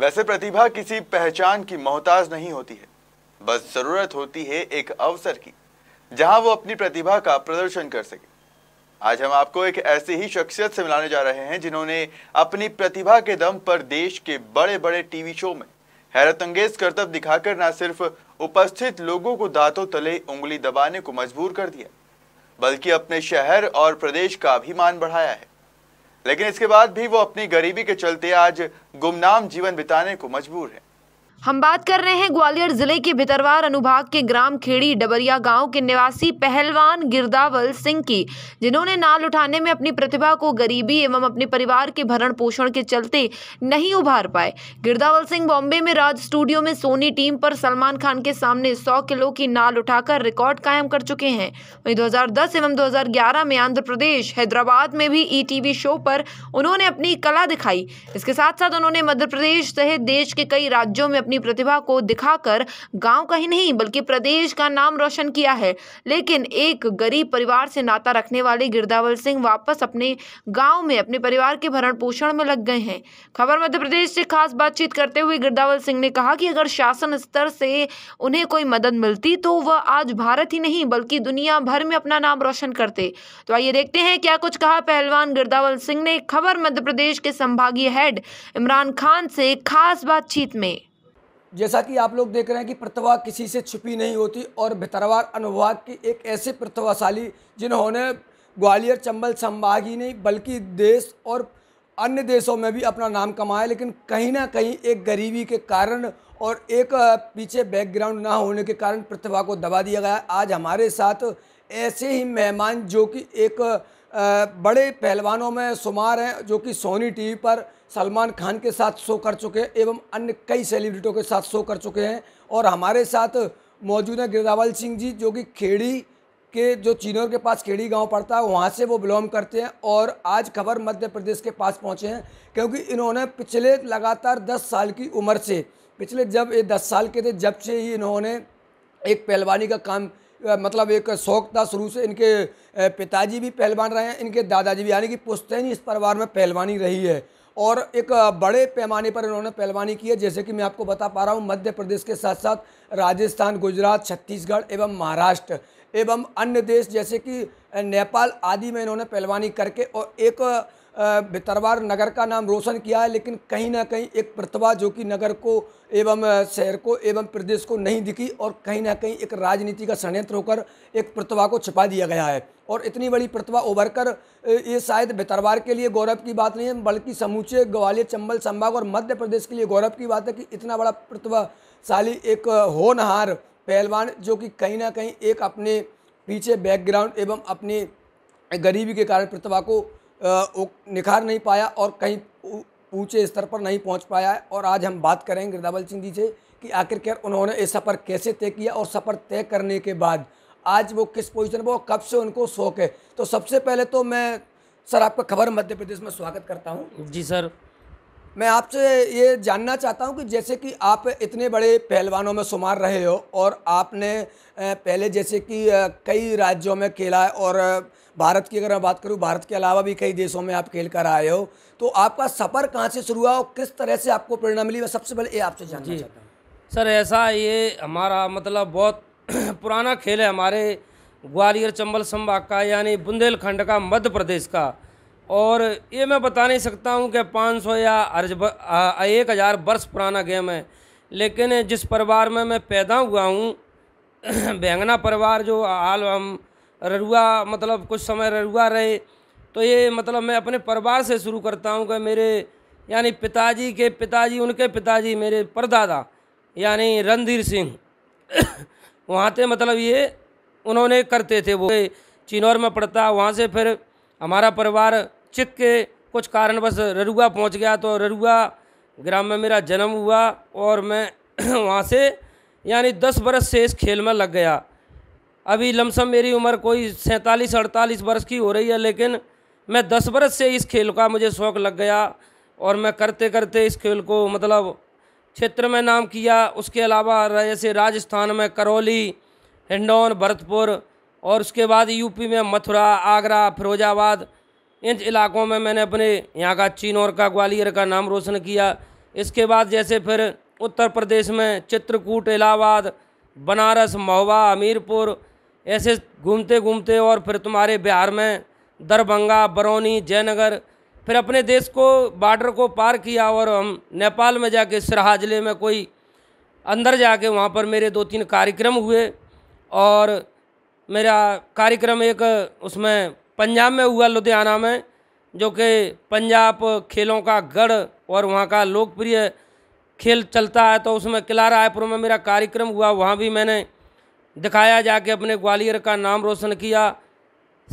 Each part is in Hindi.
वैसे प्रतिभा किसी पहचान की मोहताज नहीं होती है बस जरूरत होती है एक अवसर की जहां वो अपनी प्रतिभा का प्रदर्शन कर सके आज हम आपको एक ऐसी ही शख्सियत से मिलाने जा रहे हैं जिन्होंने अपनी प्रतिभा के दम पर देश के बड़े बड़े टीवी शो में हैरत अंगेज करतब दिखाकर न सिर्फ उपस्थित लोगों को दांतों तले उंगली दबाने को मजबूर कर दिया बल्कि अपने शहर और प्रदेश का अभिमान बढ़ाया है लेकिन इसके बाद भी वो अपनी गरीबी के चलते आज गुमनाम जीवन बिताने को मजबूर है हम बात कर रहे हैं ग्वालियर जिले के भितरवार अनुभाग के ग्राम खेड़ी डबरिया गांव के निवासी पहलवान गिरदावल सिंह की जिन्होंने नाल उठाने में अपनी प्रतिभा को गरीबी एवं अपने परिवार के भरण पोषण के चलते नहीं उभार पाए गिरदावल सिंह बॉम्बे में राज स्टूडियो में सोनी टीम पर सलमान खान के सामने सौ किलो की नाल उठाकर रिकॉर्ड कायम कर चुके हैं वहीं दो एवं दो में आंध्र प्रदेश हैदराबाद में भी ई e शो पर उन्होंने अपनी कला दिखाई इसके साथ साथ उन्होंने मध्य प्रदेश सहित देश के कई राज्यों में अपनी प्रतिभा को दिखाकर गांव का ही नहीं बल्कि प्रदेश का नाम रोशन किया है लेकिन एक गरीब परिवार से नाता रखने वाले गिरदावल सिंह वापस अपने गांव में अपने परिवार के भरण पोषण में लग गए हैं खबर मध्य प्रदेश से खास बातचीत करते हुए गिरदावल सिंह ने कहा कि अगर शासन स्तर से उन्हें कोई मदद मिलती तो वह आज भारत ही नहीं बल्कि दुनिया भर में अपना नाम रोशन करते तो आइए देखते हैं क्या कुछ कहा पहलवान गिरदावल सिंह ने खबर मध्य प्रदेश के संभागीय हेड इमरान खान से खास बातचीत में जैसा कि आप लोग देख रहे हैं कि प्रतिभा किसी से छुपी नहीं होती और भितरवार अनुभाग के एक ऐसे प्रतिभाशाली जिन्होंने ग्वालियर चंबल संभाग ही नहीं बल्कि देश और अन्य देशों में भी अपना नाम कमाया लेकिन कहीं ना कहीं एक गरीबी के कारण और एक पीछे बैकग्राउंड ना होने के कारण प्रतिभा को दबा दिया गया आज हमारे साथ ऐसे ही मेहमान जो कि एक बड़े पहलवानों में शुमार हैं जो कि सोनी टी पर सलमान खान के साथ शो कर चुके हैं एवं अन्य कई सेलिब्रिटियों के साथ शो कर चुके हैं और हमारे साथ मौजूद हैं गिरदावल सिंह जी जो कि खेड़ी के जो चीनोर के पास खेड़ी गांव पड़ता है वहां से वो बिलोंग करते हैं और आज खबर मध्य प्रदेश के पास पहुंचे हैं क्योंकि इन्होंने पिछले लगातार दस साल की उम्र से पिछले जब ये दस साल के थे जब से ही इन्होंने एक पहलवानी का काम मतलब एक शौक था शुरू से इनके पिताजी भी पहलवान रहे हैं इनके दादाजी भी यानी कि पुश्तैनी इस परिवार में पहलवानी रही है और एक बड़े पैमाने पर इन्होंने पहलवानी की है जैसे कि मैं आपको बता पा रहा हूँ मध्य प्रदेश के साथ साथ राजस्थान गुजरात छत्तीसगढ़ एवं महाराष्ट्र एवं अन्य देश जैसे कि नेपाल आदि में इन्होंने पहलवानी करके और एक भितरवार नगर का नाम रोशन किया है लेकिन कहीं ना कहीं एक प्रतिभा जो कि नगर को एवं शहर को एवं प्रदेश को नहीं दिखी और कहीं ना कहीं एक राजनीति का षडयंत्र होकर एक प्रतिभा को छिपा दिया गया है और इतनी बड़ी प्रतिभा उभर कर ये शायद भितरवार के लिए गौरव की बात नहीं है बल्कि समूचे ग्वालियर चंबल संभाग और मध्य प्रदेश के लिए गौरव की बात है कि इतना बड़ा प्रतिभाशाली एक होनहार पहलवान जो कि कहीं ना कहीं एक अपने पीछे बैकग्राउंड एवं अपने गरीबी के कारण प्रतिभा को निखार नहीं पाया और कहीं ऊँचे स्तर पर नहीं पहुंच पाया है और आज हम बात करेंगे गिरदावल सिंह जी से कि आखिरकार उन्होंने ये सफ़र कैसे तय किया और सफ़र तय करने के बाद आज वो किस पोजीशन पर कब से उनको शौक है तो सबसे पहले तो मैं सर आपका खबर मध्य प्रदेश में स्वागत करता हूँ जी सर मैं आपसे ये जानना चाहता हूँ कि जैसे कि आप इतने बड़े पहलवानों में शुमार रहे हो और आपने पहले जैसे कि कई राज्यों में खेला है और भारत की अगर मैं बात करूँ भारत के अलावा भी कई देशों में आप खेल कर आए हो तो आपका सफ़र कहाँ से शुरू हुआ और किस तरह से आपको प्रेरणा मिली मैं सबसे पहले ये आपसे जानना चाहता हूँ सर ऐसा ये हमारा मतलब बहुत पुराना खेल है हमारे ग्वालियर चंबल संभाग का यानी बुंदेलखंड का मध्य प्रदेश का और ये मैं बता नहीं सकता हूँ कि 500 या अर्ज एक हज़ार वर्ष पुराना गेम है लेकिन जिस परिवार में मैं पैदा हुआ हूँ बैंगना परिवार जो हाल हम ररुआ मतलब कुछ समय ररुआ रहे तो ये मतलब मैं अपने परिवार से शुरू करता हूँ कि मेरे यानी पिताजी के पिताजी उनके पिताजी मेरे परदादा यानी रणधीर सिंह वहाँ थे मतलब ये उन्होंने करते थे वो चिनौर में पड़ता वहाँ से फिर हमारा परिवार चिक के कुछ कारणवश ररुआ पहुंच गया तो ररुआ ग्राम में मेरा जन्म हुआ और मैं वहाँ से यानी दस बरस से इस खेल में लग गया अभी लमसम मेरी उम्र कोई सैंतालीस अड़तालीस बरस की हो रही है लेकिन मैं दस बरस से इस खेल का मुझे शौक़ लग गया और मैं करते करते इस खेल को मतलब क्षेत्र में नाम किया उसके अलावा जैसे राजस्थान में करौली हिंडौन भरतपुर और उसके बाद यूपी में मथुरा आगरा फिरोजाबाद इन इलाकों में मैंने अपने यहाँ का चिनौर का ग्वालियर का नाम रोशन किया इसके बाद जैसे फिर उत्तर प्रदेश में चित्रकूट इलाहाबाद बनारस महुआ हमीरपुर ऐसे घूमते घूमते और फिर तुम्हारे बिहार में दरभंगा बरौनी जयनगर फिर अपने देश को बॉर्डर को पार किया और हम नेपाल में जाके सिरहा ज़िले में कोई अंदर जाके वहाँ पर मेरे दो तीन कार्यक्रम हुए और मेरा कार्यक्रम एक उसमें पंजाब में हुआ लुधियाना में जो कि पंजाब खेलों का गढ़ और वहाँ का लोकप्रिय खेल चलता है तो उसमें किला रायपुर में मेरा कार्यक्रम हुआ वहाँ भी मैंने दिखाया जाके अपने ग्वालियर का नाम रोशन किया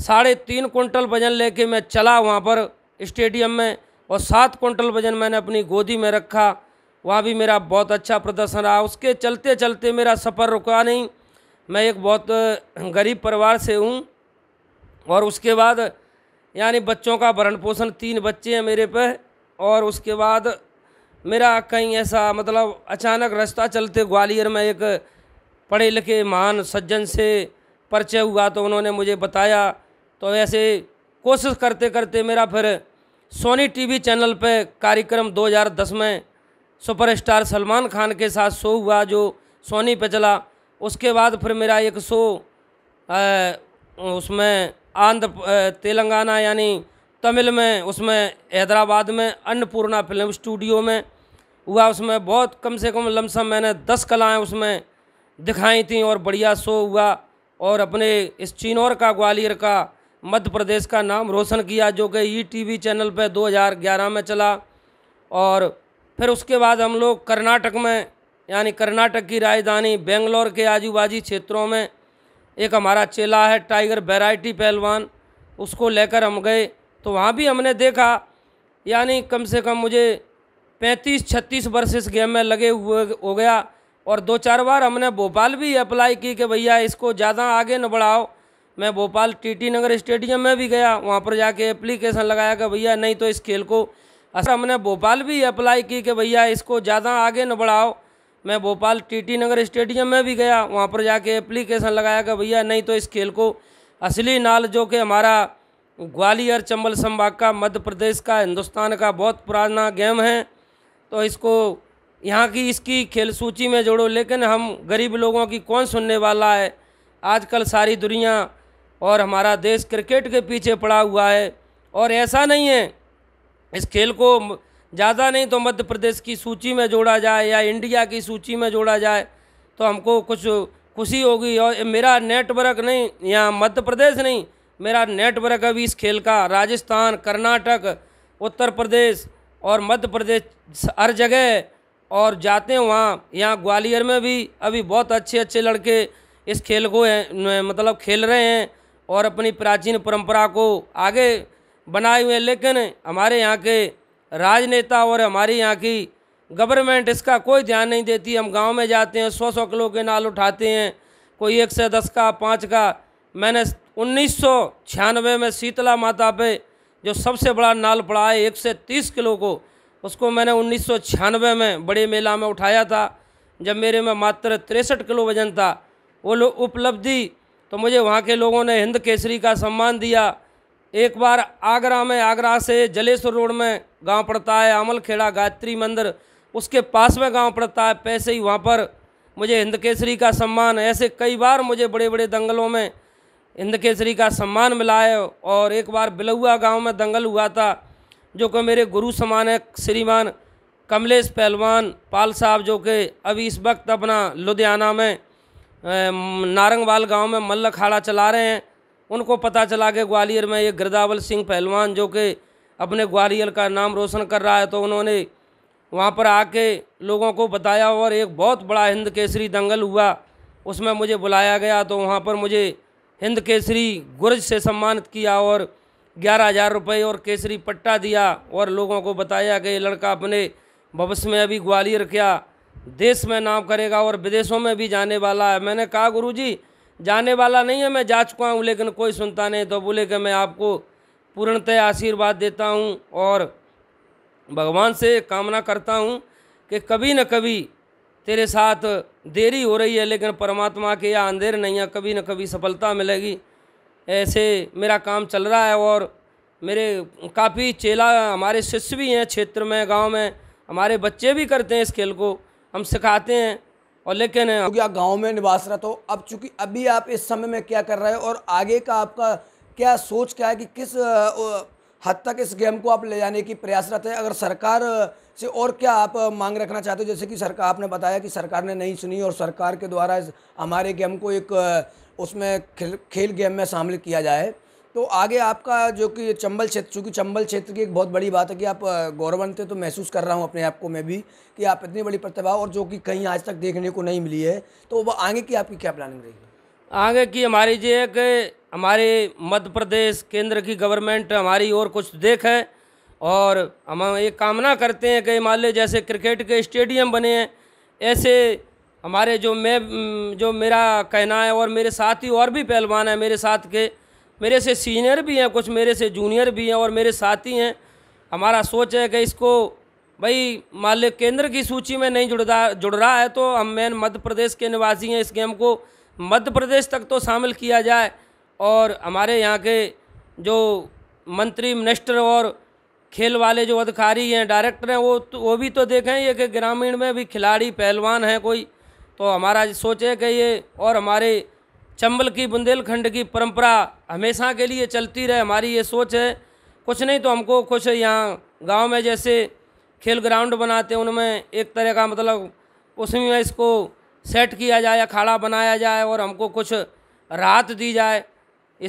साढ़े तीन कुंटल वजन लेके मैं चला वहाँ पर स्टेडियम में और सात कुंटल वजन मैंने अपनी गोदी में रखा वहाँ भी मेरा बहुत अच्छा प्रदर्शन रहा उसके चलते चलते मेरा सफ़र रुका नहीं मैं एक बहुत गरीब परिवार से हूँ और उसके बाद यानी बच्चों का भरण पोषण तीन बच्चे हैं मेरे पे और उसके बाद मेरा कहीं ऐसा मतलब अचानक रास्ता चलते ग्वालियर में एक पढ़े लिखे महान सज्जन से परिचय हुआ तो उन्होंने मुझे बताया तो ऐसे कोशिश करते करते मेरा फिर सोनी टीवी चैनल पर कार्यक्रम 2010 में सुपरस्टार सलमान खान के साथ शो हुआ जो सोनी पे चला उसके बाद फिर मेरा एक शो उसमें आंध्र तेलंगाना यानी तमिल में उसमें हैदराबाद में अन्नपूर्णा फिल्म स्टूडियो में हुआ उसमें बहुत कम से कम लमसम मैंने दस कलाएँ उसमें दिखाई थी और बढ़िया शो हुआ और अपने इस चिनौर का ग्वालियर का मध्य प्रदेश का नाम रोशन किया जो कि ई e वी चैनल हज़ार ग्यारह में चला और फिर उसके बाद हम लोग कर्नाटक में यानी कर्नाटक की राजधानी बेंगलोर के आजूबाजी क्षेत्रों में एक हमारा चेला है टाइगर वेराइटी पहलवान उसको लेकर हम गए तो वहाँ भी हमने देखा यानी कम से कम मुझे पैंतीस छत्तीस वर्ष इस गेम में लगे हुए हो गया और दो चार बार हमने भोपाल भी अप्लाई की कि भैया इसको ज़्यादा आगे न बढ़ाओ मैं भोपाल टीटी नगर स्टेडियम में भी गया वहाँ पर जाके एप्लीकेशन लगाया कि भैया नहीं तो इस खेल को असर हमने भोपाल भी अप्लाई की कि भैया इसको ज़्यादा आगे न बढ़ाओ मैं भोपाल टीटी नगर स्टेडियम में भी गया वहाँ पर जाके एप्लीकेशन लगाया कि भैया नहीं तो इस खेल को असली नाल जो कि हमारा ग्वालियर चंबल संभाग का मध्य प्रदेश का हिंदुस्तान का बहुत पुराना गेम है तो इसको यहाँ की इसकी खेल सूची में जोड़ो लेकिन हम गरीब लोगों की कौन सुनने वाला है आजकल सारी दुनिया और हमारा देश क्रिकेट के पीछे पड़ा हुआ है और ऐसा नहीं है इस खेल को ज़्यादा नहीं तो मध्य प्रदेश की सूची में जोड़ा जाए या इंडिया की सूची में जोड़ा जाए तो हमको कुछ खुशी होगी और मेरा नेटवर्क नहीं यहाँ मध्य प्रदेश नहीं मेरा नेटवर्क अभी इस खेल का राजस्थान कर्नाटक उत्तर प्रदेश और मध्य प्रदेश हर जगह और जाते हैं वहाँ यहाँ ग्वालियर में भी अभी बहुत अच्छे अच्छे लड़के इस खेल को मतलब खेल रहे हैं और अपनी प्राचीन परंपरा को आगे बनाए हुए हैं लेकिन हमारे यहाँ के राजनेता और हमारी यहाँ की गवर्नमेंट इसका कोई ध्यान नहीं देती हम गांव में जाते हैं सौ सौ किलो के नाल उठाते हैं कोई एक से दस का पाँच का मैंने उन्नीस में शीतला माता पे जो सबसे बड़ा नाल पड़ा है एक से तीस किलो को उसको मैंने उन्नीस में बड़े मेला में उठाया था जब मेरे में मात्र तिरसठ किलो वजन था वो उपलब्धि तो मुझे वहाँ के लोगों ने हिंद केसरी का सम्मान दिया एक बार आगरा में आगरा से जलेश्वर रोड में गांव पड़ता है अमलखेड़ा गायत्री मंदिर उसके पास में गांव पड़ता है पैसे ही वहाँ पर मुझे हिंद केसरी का सम्मान ऐसे कई बार मुझे बड़े बड़े दंगलों में हिंद केसरी का सम्मान मिला है और एक बार बिलौआ गांव में दंगल हुआ था जो कि मेरे गुरु समान है श्रीमान कमलेश पहलवान पाल साहब जो कि अभी इस वक्त अपना लुधियाना में नारंगवाल गांव में मल्ल अखाड़ा चला रहे हैं उनको पता चला कि ग्वालियर में ये गिरदावल सिंह पहलवान जो कि अपने ग्वालियर का नाम रोशन कर रहा है तो उन्होंने वहाँ पर आके लोगों को बताया और एक बहुत बड़ा हिंद केसरी दंगल हुआ उसमें मुझे बुलाया गया तो वहाँ पर मुझे हिंद केसरी गुरज से सम्मानित किया और ग्यारह हज़ार रुपये और केसरी पट्टा दिया और लोगों को बताया कि ये लड़का अपने भविष्य में अभी ग्वालियर क्या देश में नाम करेगा और विदेशों में भी जाने वाला है मैंने कहा गुरु जाने वाला नहीं है मैं जा चुका हूँ लेकिन कोई सुनता नहीं तो बोले कि मैं आपको पूर्णतः आशीर्वाद देता हूँ और भगवान से कामना करता हूँ कि कभी न कभी तेरे साथ देरी हो रही है लेकिन परमात्मा के या अंधेर नहीं है कभी न कभी सफलता मिलेगी ऐसे मेरा काम चल रहा है और मेरे काफ़ी चेला हमारे शिष्य भी हैं क्षेत्र में गांव में हमारे बच्चे भी करते हैं इस खेल को हम सिखाते हैं और लेकिन क्योंकि आप गाँव में निवासरत हो अब चूँकि अभी आप इस समय में क्या कर रहे हो और आगे का आपका क्या सोच क्या है कि किस हद तक इस गेम को आप ले जाने की प्रयासरत है अगर सरकार से और क्या आप मांग रखना चाहते हो जैसे कि सरकार आपने बताया कि सरकार ने नहीं सुनी और सरकार के द्वारा हमारे गेम को एक उसमें खेल गेम में शामिल किया जाए तो आगे आपका जो कि चंबल क्षेत्र चूँकि चंबल क्षेत्र की एक बहुत बड़ी बात है कि आप गौरवान्वित तो महसूस कर रहा हूँ अपने आप को मैं भी कि आप इतनी बड़ी प्रतिभा और जो कि कहीं आज तक देखने को नहीं मिली है तो वो आगे की आपकी क्या प्लानिंग रहेगी आगे की हमारी जी एक हमारे मध्य प्रदेश केंद्र की गवर्नमेंट हमारी और कुछ देख है और हम ये कामना करते हैं कि मान जैसे क्रिकेट के स्टेडियम बने हैं ऐसे हमारे जो मैं जो मेरा कहना है और मेरे साथ ही और भी पहलवान है मेरे साथ के मेरे से सीनियर भी हैं कुछ मेरे से जूनियर भी हैं और मेरे साथी हैं हमारा सोच है कि इसको भाई माल्य केंद्र की सूची में नहीं जुड़दा जुड़ रहा है तो हम मेन मध्य प्रदेश के निवासी हैं इस गेम को मध्य प्रदेश तक तो शामिल किया जाए और हमारे यहाँ के जो मंत्री मिनिस्टर और खेल वाले जो अधिकारी हैं डायरेक्टर हैं वो तो, वो भी तो देखें ये कि ग्रामीण में भी खिलाड़ी पहलवान हैं कोई तो हमारा सोच है कि ये और हमारे चंबल की बुंदेलखंड की परंपरा हमेशा के लिए चलती रहे हमारी ये सोच है कुछ नहीं तो हमको कुछ यहाँ गांव में जैसे खेल ग्राउंड बनाते हैं उनमें एक तरह का मतलब उसमें इसको सेट किया जाए अखाड़ा बनाया जाए और हमको कुछ राहत दी जाए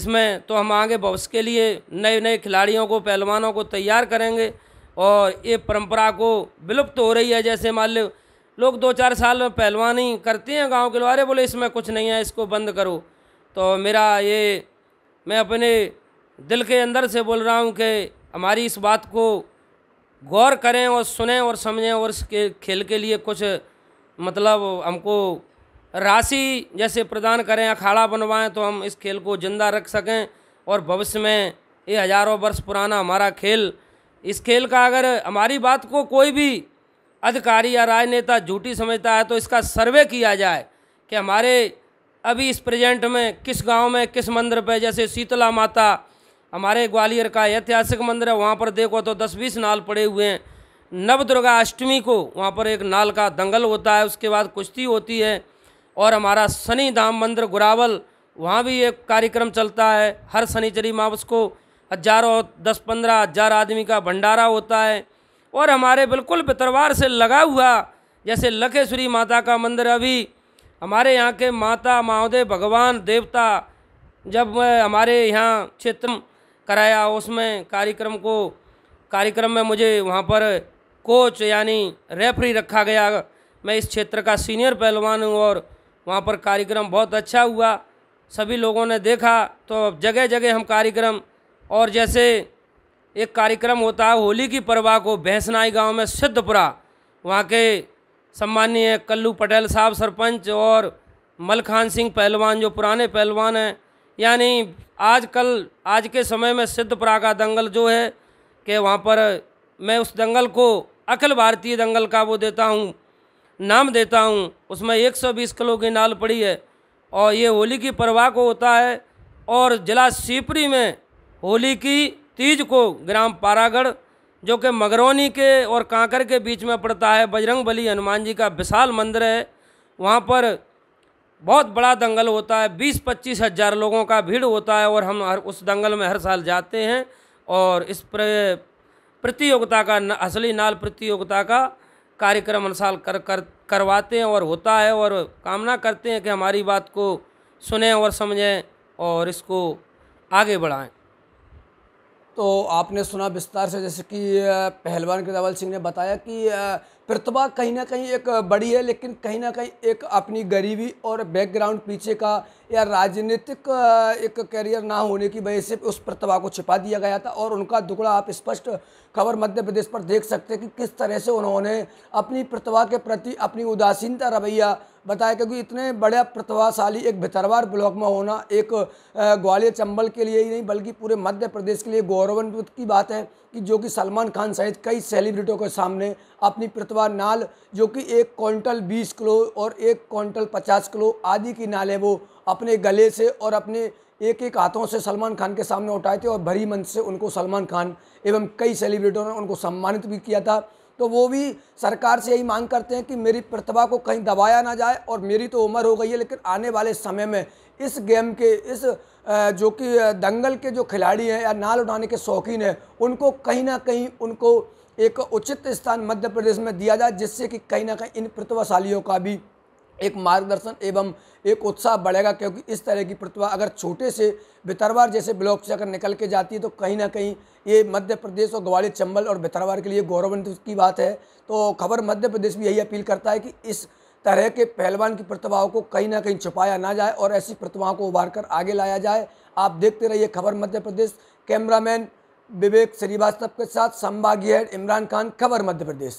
इसमें तो हम आगे भविष्य के लिए नए नए खिलाड़ियों को पहलवानों को तैयार करेंगे और ये परंपरा को विलुप्त हो रही है जैसे मान लो लोग दो चार साल में पहलवानी करते हैं गांव के लोग अरे बोले इसमें कुछ नहीं है इसको बंद करो तो मेरा ये मैं अपने दिल के अंदर से बोल रहा हूँ कि हमारी इस बात को गौर करें और सुने और समझें और इसके खेल के लिए कुछ मतलब हमको राशि जैसे प्रदान करें अखाड़ा बनवाएं तो हम इस खेल को ज़िंदा रख सकें और भविष्य में ये हज़ारों वर्ष पुराना हमारा खेल इस खेल का अगर हमारी बात को कोई भी अधिकारी या राजनेता झूठी समझता है तो इसका सर्वे किया जाए कि हमारे अभी इस प्रेजेंट में किस गांव में किस मंदिर पर जैसे शीतला माता हमारे ग्वालियर का ऐतिहासिक मंदिर है वहाँ पर देखो तो दस बीस नाल पड़े हुए हैं नव दुर्गा अष्टमी को वहाँ पर एक नाल का दंगल होता है उसके बाद कुश्ती होती है और हमारा शनि धाम मंदिर गुरावल वहाँ भी एक कार्यक्रम चलता है हर शनिचरी माँ उसको हजारों दस पंद्रह हजार आदमी का भंडारा होता है और हमारे बिल्कुल पितरवार से लगा हुआ जैसे लखेश्वरी माता का मंदिर अभी हमारे यहाँ के माता महोदय भगवान देवता जब हमारे यहाँ क्षेत्र कराया उसमें कार्यक्रम को कार्यक्रम में मुझे वहाँ पर कोच यानी रेफरी रखा गया मैं इस क्षेत्र का सीनियर पहलवान हूँ और वहाँ पर कार्यक्रम बहुत अच्छा हुआ सभी लोगों ने देखा तो जगह जगह हम कार्यक्रम और जैसे एक कार्यक्रम होता है होली की परवाह को भैंसनाई गांव में सिद्धपुरा वहाँ के सम्माननीय कल्लू पटेल साहब सरपंच और मलखान सिंह पहलवान जो पुराने पहलवान हैं यानी आजकल आज के समय में सिद्धपुरा का दंगल जो है कि वहाँ पर मैं उस दंगल को अखिल भारतीय दंगल का वो देता हूँ नाम देता हूँ उसमें 120 किलो की नाल पड़ी है और ये होली की परवाह को होता है और जिला सीपरी में होली की तीज को ग्राम पारागढ़ जो कि मगरौनी के और कांकर के बीच में पड़ता है बजरंग बली हनुमान जी का विशाल मंदिर है वहाँ पर बहुत बड़ा दंगल होता है बीस पच्चीस हज़ार लोगों का भीड़ होता है और हम हर उस दंगल में हर साल जाते हैं और इस प्रतियोगिता का न, असली नाल प्रतियोगिता का कार्यक्रम हर साल कर कर करवाते हैं और होता है और कामना करते हैं कि हमारी बात को सुने और समझें और इसको आगे बढ़ाएं तो आपने सुना विस्तार से जैसे कि पहलवान कृदावल सिंह ने बताया कि प्रतिभा कहीं ना कहीं एक बड़ी है लेकिन कहीं ना कहीं एक अपनी गरीबी और बैकग्राउंड पीछे का या राजनीतिक एक करियर ना होने की वजह से उस प्रतिभा को छिपा दिया गया था और उनका दुकड़ा आप स्पष्ट खबर मध्य प्रदेश पर देख सकते हैं कि किस तरह से उन्होंने अपनी प्रतिभा के प्रति अपनी उदासीनता रवैया बताया क्योंकि इतने बड़े प्रतिभाशाली एक भितरवार ब्लॉक में होना एक ग्वालियर चंबल के लिए ही नहीं बल्कि पूरे मध्य प्रदेश के लिए गौरवान्वित की बात है कि जो कि सलमान खान सहित कई सेलिब्रिटियों के सामने अपनी प्रतिभा नाल जो कि एक क्विंटल बीस किलो और एक क्विंटल पचास किलो आदि की नाल है वो अपने गले से और अपने एक एक हाथों से सलमान खान के सामने उठाए थे और भरी मंच से उनको सलमान खान एवं कई सेलिब्रिटियों ने उनको सम्मानित भी किया था तो वो भी सरकार से यही मांग करते हैं कि मेरी प्रतिभा को कहीं दबाया ना जाए और मेरी तो उम्र हो गई है लेकिन आने वाले समय में इस गेम के इस जो कि दंगल के जो खिलाड़ी हैं या नाल उठाने के शौकीन हैं उनको कहीं ना कहीं उनको एक उचित स्थान मध्य प्रदेश में दिया जाए जिससे कि कहीं ना कहीं इन प्रतिभाशालियों का भी एक मार्गदर्शन एवं एक उत्साह बढ़ेगा क्योंकि इस तरह की प्रतिभा अगर छोटे से भितरवार जैसे ब्लॉक से अगर निकल के जाती है तो कहीं ना कहीं ये मध्य प्रदेश और ग्वालियर चंबल और भितरवार के लिए गौरवान्वित की बात है तो खबर मध्य प्रदेश भी यही अपील करता है कि इस तरह के पहलवान की प्रतिभाओं को कहीं ना कहीं छुपाया ना जाए और ऐसी प्रतिभाओं को उभार कर आगे लाया जाए आप देखते रहिए खबर मध्य प्रदेश कैमरामैन विवेक श्रीवास्तव के साथ संभागीय इमरान खान खबर मध्य प्रदेश